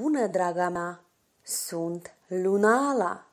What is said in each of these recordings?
bună, draga mea! Sunt Lunala!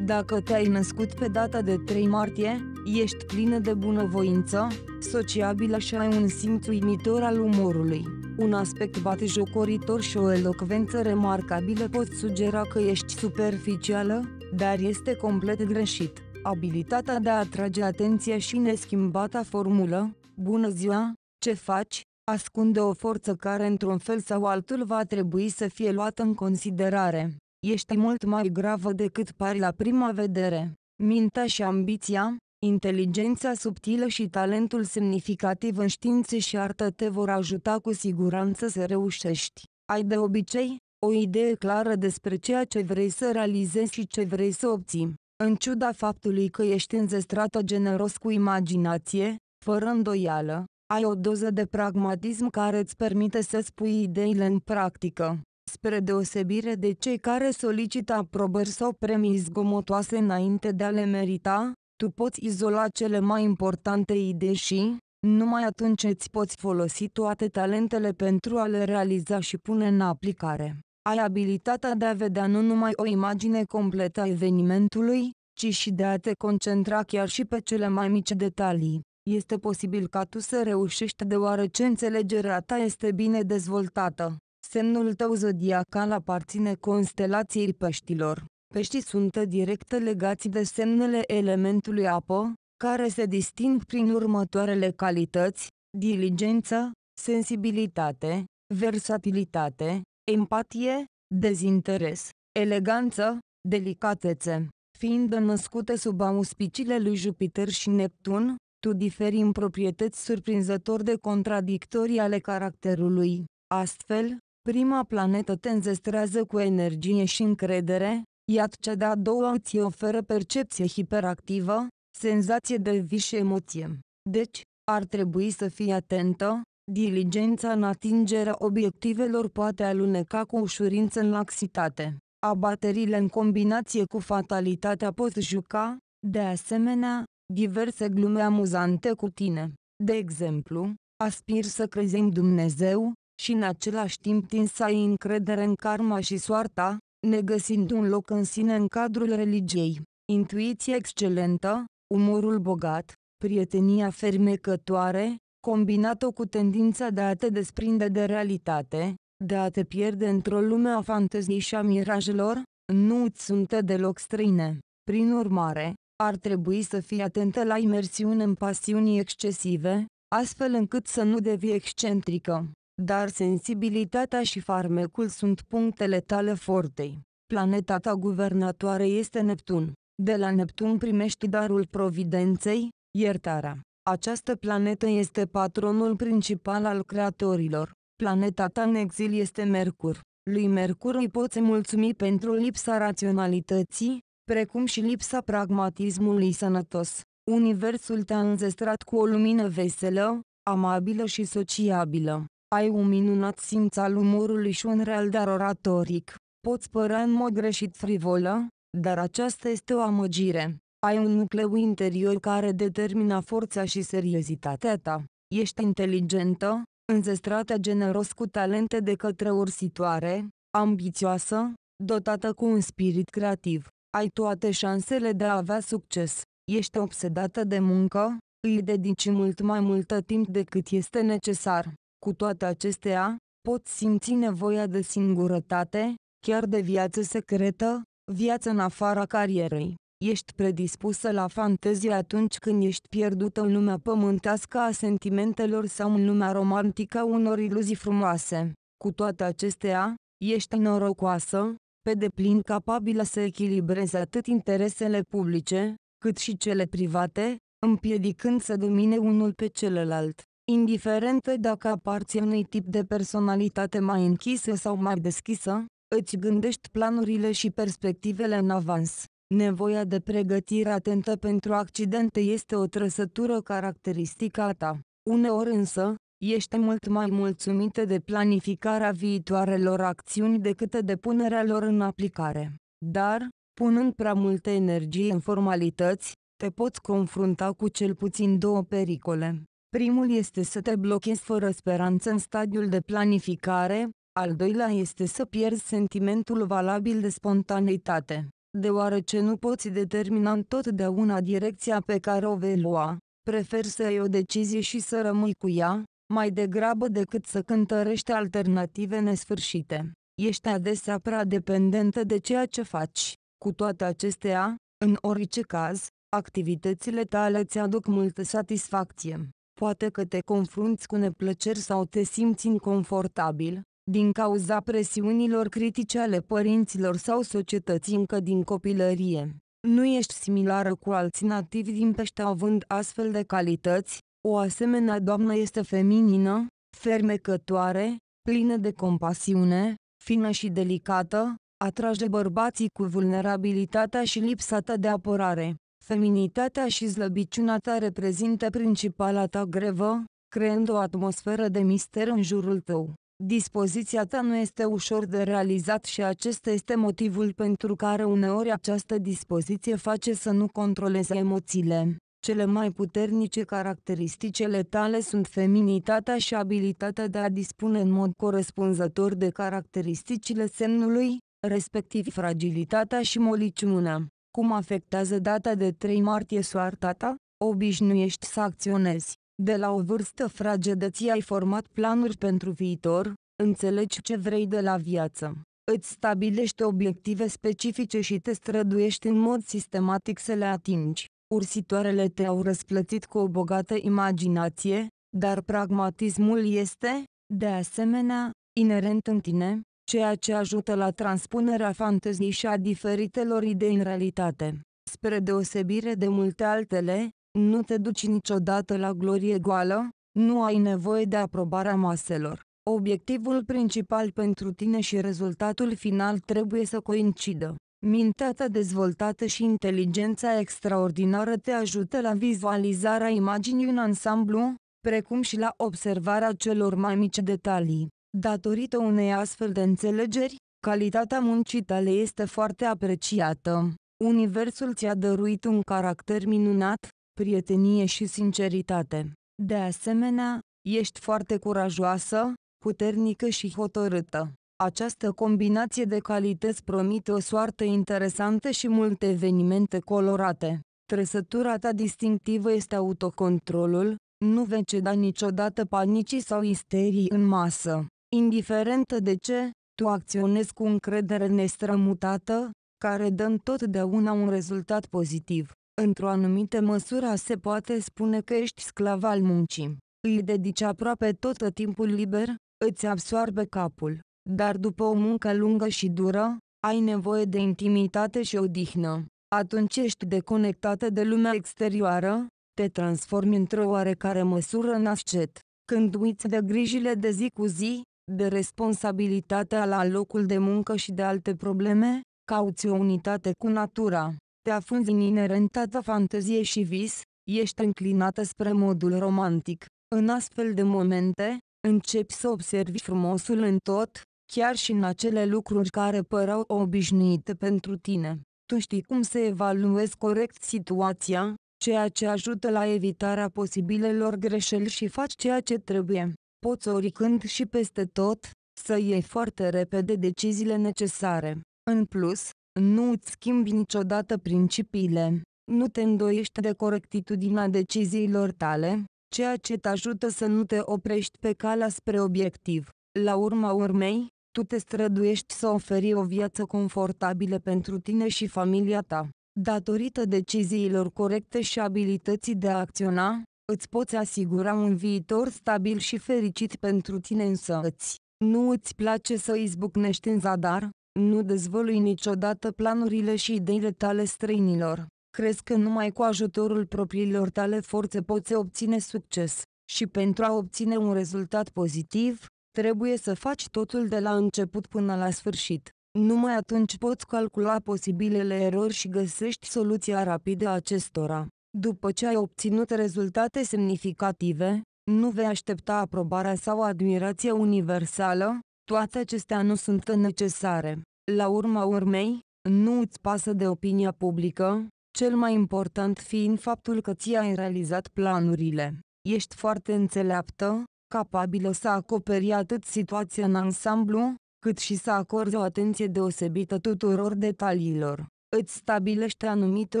Dacă te-ai născut pe data de 3 martie, ești plină de bunăvoință, sociabilă și ai un simț uimitor al umorului. Un aspect batejocoritor și o elocvență remarcabilă pot sugera că ești superficială, dar este complet greșit. Abilitatea de a atrage atenția și neschimbata formulă, bună ziua, ce faci, ascunde o forță care într-un fel sau altul va trebui să fie luată în considerare. Ești mult mai gravă decât pari la prima vedere. Mintea și ambiția, inteligența subtilă și talentul semnificativ în științe și artă te vor ajuta cu siguranță să reușești. Ai de obicei, o idee clară despre ceea ce vrei să realizezi și ce vrei să obții. În ciuda faptului că ești înzestrată generos cu imaginație, fără îndoială, ai o doză de pragmatism care îți permite să spui ideile în practică. Spre deosebire de cei care solicită aprobări sau premii zgomotoase înainte de a le merita, tu poți izola cele mai importante idei și, numai atunci îți poți folosi toate talentele pentru a le realiza și pune în aplicare. Ai abilitatea de a vedea nu numai o imagine completă a evenimentului, ci și de a te concentra chiar și pe cele mai mici detalii. Este posibil ca tu să reușești deoarece înțelegerea ta este bine dezvoltată. Semnul tău zodiacal aparține constelației peștilor. Peștii sunt direct legați de semnele elementului apă, care se disting prin următoarele calități, diligență, sensibilitate, versatilitate, empatie, dezinteres, eleganță, delicatețe. Fiind născute sub auspiciile lui Jupiter și Neptun, diferi în proprietăți surprinzător de contradictorii ale caracterului. Astfel, prima planetă te înzestrează cu energie și încredere, iar cea de-a doua îți oferă percepție hiperactivă, senzație de vis și emoție. Deci, ar trebui să fii atentă, diligența în atingerea obiectivelor poate aluneca cu ușurință în laxitate. Abaterile în combinație cu fatalitatea pot juca, de asemenea, diverse glume amuzante cu tine. De exemplu, aspir să crezi în Dumnezeu, și în același timp tin să ai încredere în karma și soarta, negăsind un loc în sine în cadrul religiei. Intuiție excelentă, umorul bogat, prietenia fermecătoare, combinat cu tendința de a te desprinde de realitate, de a te pierde într-o lume a fanteziei și a mirajelor, nu îți sunt deloc străine. Prin urmare, ar trebui să fii atentă la imersiuni în pasiuni excesive, astfel încât să nu devii excentrică. Dar sensibilitatea și farmecul sunt punctele tale fortei. Planeta ta guvernatoare este Neptun. De la Neptun primești darul providenței, iertarea. Această planetă este patronul principal al creatorilor. Planeta ta în exil este Mercur. Lui Mercur îi poți mulțumi pentru lipsa raționalității, precum și lipsa pragmatismului sănătos. Universul te-a înzestrat cu o lumină veselă, amabilă și sociabilă. Ai un minunat simț al umorului și un real dar oratoric. Poți părea în mod greșit frivolă, dar aceasta este o amăgire. Ai un nucleu interior care determina forța și seriozitatea ta. Ești inteligentă, înzestrată generos cu talente de către ursitoare, ambițioasă, dotată cu un spirit creativ ai toate șansele de a avea succes. Ești obsedată de muncă, îi dedici mult mai multă timp decât este necesar. Cu toate acestea, poți simți nevoia de singurătate, chiar de viață secretă, viață în afara carierei. Ești predispusă la fantezie atunci când ești pierdută în lumea pământească a sentimentelor sau în lumea romantică a unor iluzii frumoase. Cu toate acestea, ești norocoasă, pe deplin capabilă să echilibreze atât interesele publice, cât și cele private, împiedicând să domine unul pe celălalt, indiferent dacă aparții unui tip de personalitate mai închisă sau mai deschisă, îți gândești planurile și perspectivele în avans. Nevoia de pregătire atentă pentru accidente este o trăsătură caracteristică a ta. Uneori însă, ești mult mai mulțumită de planificarea viitoarelor acțiuni decât de punerea lor în aplicare. Dar, punând prea multă energie în formalități, te poți confrunta cu cel puțin două pericole. Primul este să te blochezi fără speranță în stadiul de planificare, al doilea este să pierzi sentimentul valabil de spontaneitate, deoarece nu poți determina întotdeauna direcția pe care o vei lua, preferi să ai o decizie și să rămâi cu ea, mai degrabă decât să cântărești alternative nesfârșite. Ești adesea prea dependentă de ceea ce faci. Cu toate acestea, în orice caz, activitățile tale îți aduc multă satisfacție. Poate că te confrunți cu neplăceri sau te simți inconfortabil, din cauza presiunilor critice ale părinților sau societății încă din copilărie. Nu ești similară cu alți nativi din pește având astfel de calități, o asemenea doamnă este feminină, fermecătoare, plină de compasiune, fină și delicată, atrage bărbații cu vulnerabilitatea și lipsa ta de apărare. Feminitatea și slăbiciunea ta reprezintă principala ta grevă, creând o atmosferă de mister în jurul tău. Dispoziția ta nu este ușor de realizat și acesta este motivul pentru care uneori această dispoziție face să nu controleze emoțiile. Cele mai puternice caracteristicele tale sunt feminitatea și abilitatea de a dispune în mod corespunzător de caracteristicile semnului, respectiv fragilitatea și moliciunea. Cum afectează data de 3 martie soarta ta? Obișnuiești să acționezi. De la o vârstă fragedă ți-ai format planuri pentru viitor, înțelegi ce vrei de la viață. Îți stabilești obiective specifice și te străduiești în mod sistematic să le atingi. Ursitoarele te-au răsplătit cu o bogată imaginație, dar pragmatismul este, de asemenea, inerent în tine, ceea ce ajută la transpunerea fanteziei și a diferitelor idei în realitate. Spre deosebire de multe altele, nu te duci niciodată la glorie goală, nu ai nevoie de aprobarea maselor. Obiectivul principal pentru tine și rezultatul final trebuie să coincidă. Mintea ta dezvoltată și inteligența extraordinară te ajută la vizualizarea imaginii în ansamblu, precum și la observarea celor mai mici detalii. Datorită unei astfel de înțelegeri, calitatea muncii tale este foarte apreciată. Universul ți-a dăruit un caracter minunat, prietenie și sinceritate. De asemenea, ești foarte curajoasă, puternică și hotărâtă. Această combinație de calități promite o soartă interesantă și multe evenimente colorate. Trăsătura ta distinctivă este autocontrolul, nu vei ceda niciodată panicii sau isterii în masă. Indiferent de ce, tu acționezi cu încredere nestrămutată, care dă întotdeauna un rezultat pozitiv. Într-o anumită măsură se poate spune că ești sclav al muncii. Îi dedici aproape tot timpul liber, îți absoarbe capul. Dar după o muncă lungă și dură, ai nevoie de intimitate și odihnă. Atunci ești deconectată de lumea exterioară, te transformi într-o oarecare măsură în ascet. Când uiți de grijile de zi cu zi, de responsabilitatea la locul de muncă și de alte probleme, cauți o unitate cu natura. Te afunzi în inerentată fantezie și vis, ești înclinată spre modul romantic. În astfel de momente, începi să observi frumosul în tot, chiar și în acele lucruri care păreau obișnuite pentru tine. Tu știi cum să evaluezi corect situația, ceea ce ajută la evitarea posibilelor greșeli și faci ceea ce trebuie. Poți oricând și peste tot, să iei foarte repede deciziile necesare. În plus, nu îți schimbi niciodată principiile, nu te îndoiești de corectitudinea deciziilor tale, ceea ce te ajută să nu te oprești pe calea spre obiectiv. La urma urmei, tu te străduiești să oferi o viață confortabilă pentru tine și familia ta. Datorită deciziilor corecte și abilității de a acționa, îți poți asigura un viitor stabil și fericit pentru tine îți. Nu îți place să izbucnești în zadar? Nu dezvălui niciodată planurile și ideile tale străinilor. Crezi că numai cu ajutorul propriilor tale forțe poți obține succes. Și pentru a obține un rezultat pozitiv, Trebuie să faci totul de la început până la sfârșit. Numai atunci poți calcula posibilele erori și găsești soluția rapidă a acestora. După ce ai obținut rezultate semnificative, nu vei aștepta aprobarea sau admirația universală, toate acestea nu sunt necesare. La urma urmei, nu îți pasă de opinia publică, cel mai important fiind faptul că ți-ai realizat planurile. Ești foarte înțeleaptă, capabilă să acoperi atât situația în ansamblu, cât și să acorde o atenție deosebită tuturor detaliilor. Îți stabilește anumite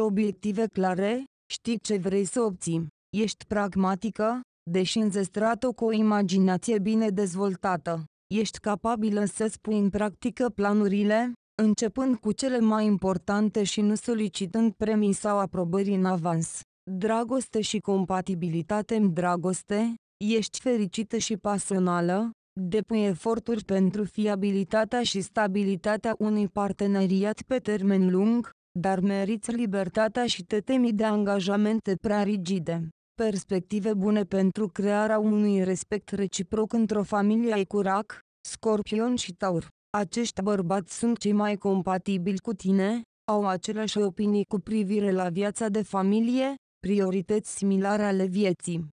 obiective clare, știi ce vrei să obții, ești pragmatică, deși înzestrată cu o imaginație bine dezvoltată. Ești capabilă să spui în practică planurile, începând cu cele mai importante și nu solicitând premii sau aprobări în avans. Dragoste și compatibilitate în dragoste, Ești fericită și pasională? Depui eforturi pentru fiabilitatea și stabilitatea unui parteneriat pe termen lung, dar meriți libertatea și te temi de angajamente prea rigide. Perspective bune pentru crearea unui respect reciproc într-o familie ai curac, scorpion și taur. Acești bărbați sunt cei mai compatibili cu tine, au aceleași opinii cu privire la viața de familie, priorități similare ale vieții.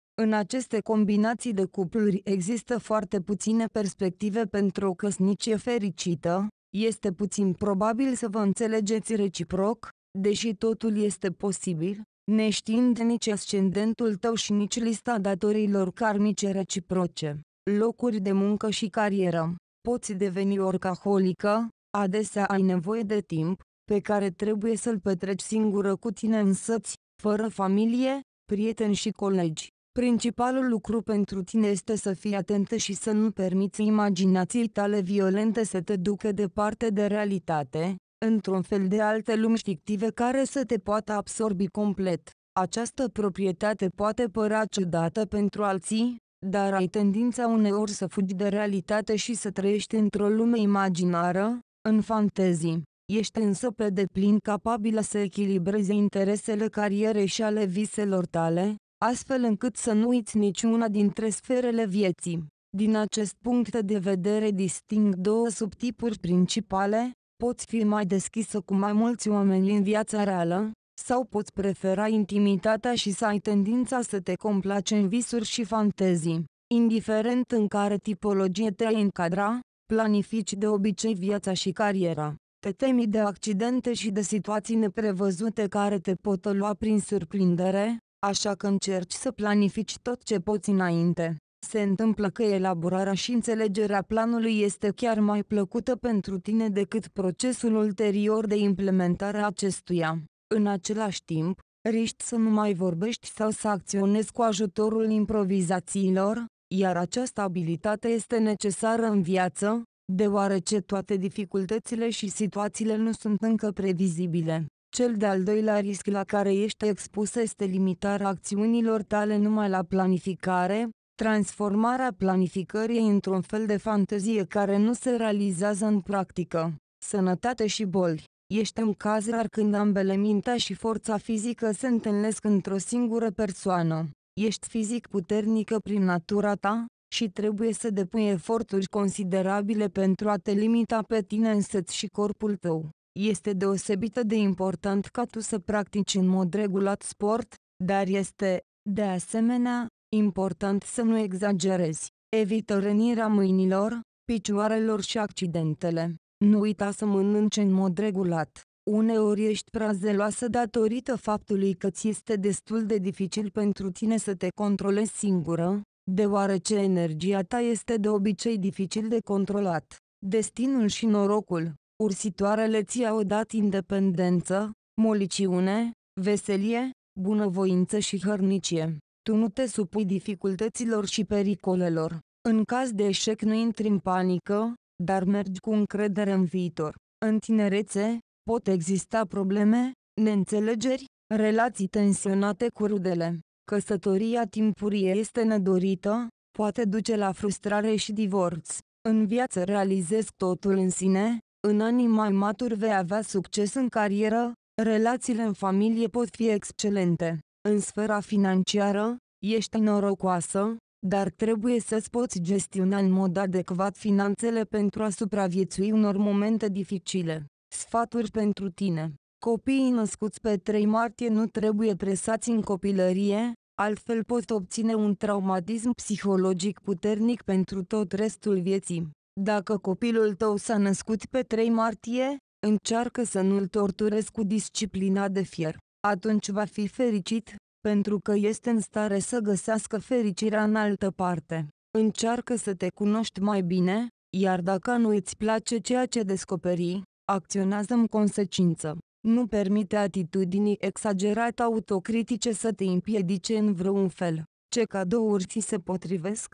în aceste combinații de cupluri există foarte puține perspective pentru o căsnicie fericită, este puțin probabil să vă înțelegeți reciproc, deși totul este posibil, neștiind nici ascendentul tău și nici lista datorilor karmice reciproce, locuri de muncă și carieră. Poți deveni orcaholică, adesea ai nevoie de timp, pe care trebuie să-l petreci singură cu tine însăți, fără familie, prieteni și colegi. Principalul lucru pentru tine este să fii atentă și să nu permiți imaginației tale violente să te ducă departe de realitate, într-un fel de alte lumi fictive care să te poată absorbi complet. Această proprietate poate părea ciudată pentru alții, dar ai tendința uneori să fugi de realitate și să trăiești într-o lume imaginară, în fantezii. Ești însă pe deplin capabilă să echilibrezi interesele carierei și ale viselor tale, astfel încât să nu uiți niciuna dintre sferele vieții. Din acest punct de vedere disting două subtipuri principale, poți fi mai deschisă cu mai mulți oameni în viața reală, sau poți prefera intimitatea și să ai tendința să te complaci în visuri și fantezii. Indiferent în care tipologie te ai încadra, planifici de obicei viața și cariera. Te temi de accidente și de situații neprevăzute care te pot lua prin surprindere, Așa că încerci să planifici tot ce poți înainte. Se întâmplă că elaborarea și înțelegerea planului este chiar mai plăcută pentru tine decât procesul ulterior de implementare a acestuia. În același timp, riști să nu mai vorbești sau să acționezi cu ajutorul improvizațiilor, iar această abilitate este necesară în viață, deoarece toate dificultățile și situațiile nu sunt încă previzibile. Cel de-al doilea risc la care ești expus este limitarea acțiunilor tale numai la planificare, transformarea planificării într-un fel de fantezie care nu se realizează în practică. Sănătate și boli. Ești un caz rar când ambele mintea și forța fizică se întâlnesc într-o singură persoană. Ești fizic puternică prin natura ta și trebuie să depui eforturi considerabile pentru a te limita pe tine însăți și corpul tău. Este deosebită de important ca tu să practici în mod regulat sport, dar este, de asemenea, important să nu exagerezi. Evită rănirea mâinilor, picioarelor și accidentele. Nu uita să mănânci în mod regulat. Uneori ești prea zeloasă datorită faptului că ți este destul de dificil pentru tine să te controlezi singură, deoarece energia ta este de obicei dificil de controlat. Destinul și norocul Ursitoarele ți-au dat independență, moliciune, veselie, bunăvoință și hărnicie. Tu nu te supui dificultăților și pericolelor. În caz de eșec nu intri în panică, dar mergi cu încredere în viitor. În tinerețe, pot exista probleme, neînțelegeri, relații tensionate cu rudele. Căsătoria timpurie este nedorită, poate duce la frustrare și divorț. În viață realizez totul în sine, în anii mai maturi vei avea succes în carieră, relațiile în familie pot fi excelente. În sfera financiară, ești norocoasă, dar trebuie să-ți poți gestiona în mod adecvat finanțele pentru a supraviețui unor momente dificile. Sfaturi pentru tine Copiii născuți pe 3 martie nu trebuie presați în copilărie, altfel pot obține un traumatism psihologic puternic pentru tot restul vieții. Dacă copilul tău s-a născut pe 3 martie, încearcă să nu-l torturezi cu disciplina de fier. Atunci va fi fericit, pentru că este în stare să găsească fericirea în altă parte. Încearcă să te cunoști mai bine, iar dacă nu îți place ceea ce descoperi, acționează în consecință. Nu permite atitudinii exagerate autocritice să te împiedice în vreun fel. Ce cadouri ți se potrivesc?